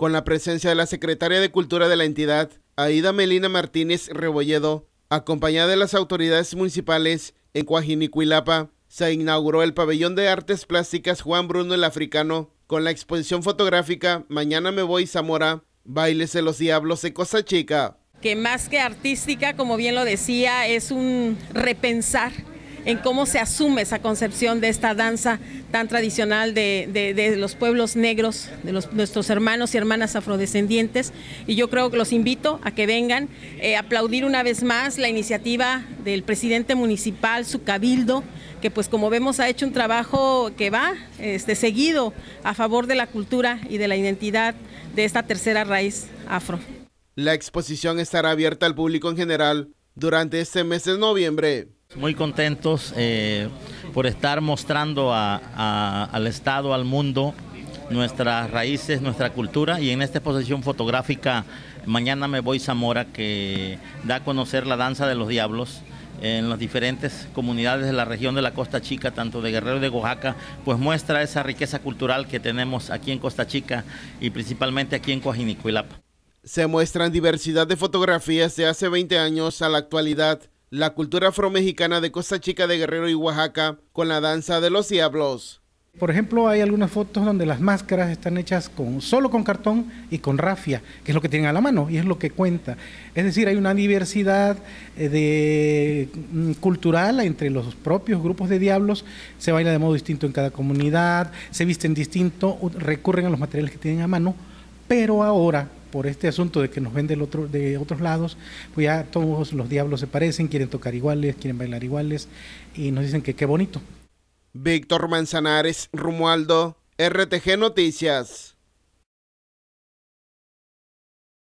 con la presencia de la secretaria de Cultura de la entidad, Aida Melina Martínez Rebolledo, acompañada de las autoridades municipales en Coajinicuilapa. Se inauguró el pabellón de artes plásticas Juan Bruno el Africano con la exposición fotográfica Mañana me voy Zamora, Bailes de los Diablos de Cosa Chica. Que más que artística, como bien lo decía, es un repensar en cómo se asume esa concepción de esta danza tan tradicional de, los pueblos negros, de nuestros hermanos y hermanas afrodescendientes. Y yo creo que los invito a que vengan, a eh, aplaudir una vez más la iniciativa del presidente municipal, su cabildo, que pues como vemos ha hecho un trabajo que va este, seguido a favor de la cultura y de la identidad de esta tercera raíz afro. La exposición estará abierta al público en general durante este mes de noviembre. Muy contentos eh, por estar mostrando al Estado, al mundo, nuestras raíces, nuestra cultura y en esta exposición fotográfica Mañana me voy Zamora que da a conocer la danza de los diablos en las diferentes comunidades de la región de la Costa Chica, tanto de Guerrero de Oaxaca, pues muestra esa riqueza cultural que tenemos aquí en Costa Chica y principalmente aquí en Coajinicuilapa. Se muestran diversidad de fotografías de hace 20 años a la actualidad la cultura afromexicana de Costa Chica de Guerrero y Oaxaca con la danza de los diablos. Por ejemplo, hay algunas fotos donde las máscaras están hechas con, solo con cartón y con rafia, que es lo que tienen a la mano y es lo que cuenta. Es decir, hay una diversidad eh, mm, cultural entre los propios grupos de diablos, se baila de modo distinto en cada comunidad, se visten distinto, recurren a los materiales que tienen a mano, pero ahora por este asunto de que nos ven otro, de otros lados, pues ya todos los diablos se parecen, quieren tocar iguales, quieren bailar iguales y nos dicen que qué bonito. Víctor Manzanares, Rumualdo, RTG Noticias.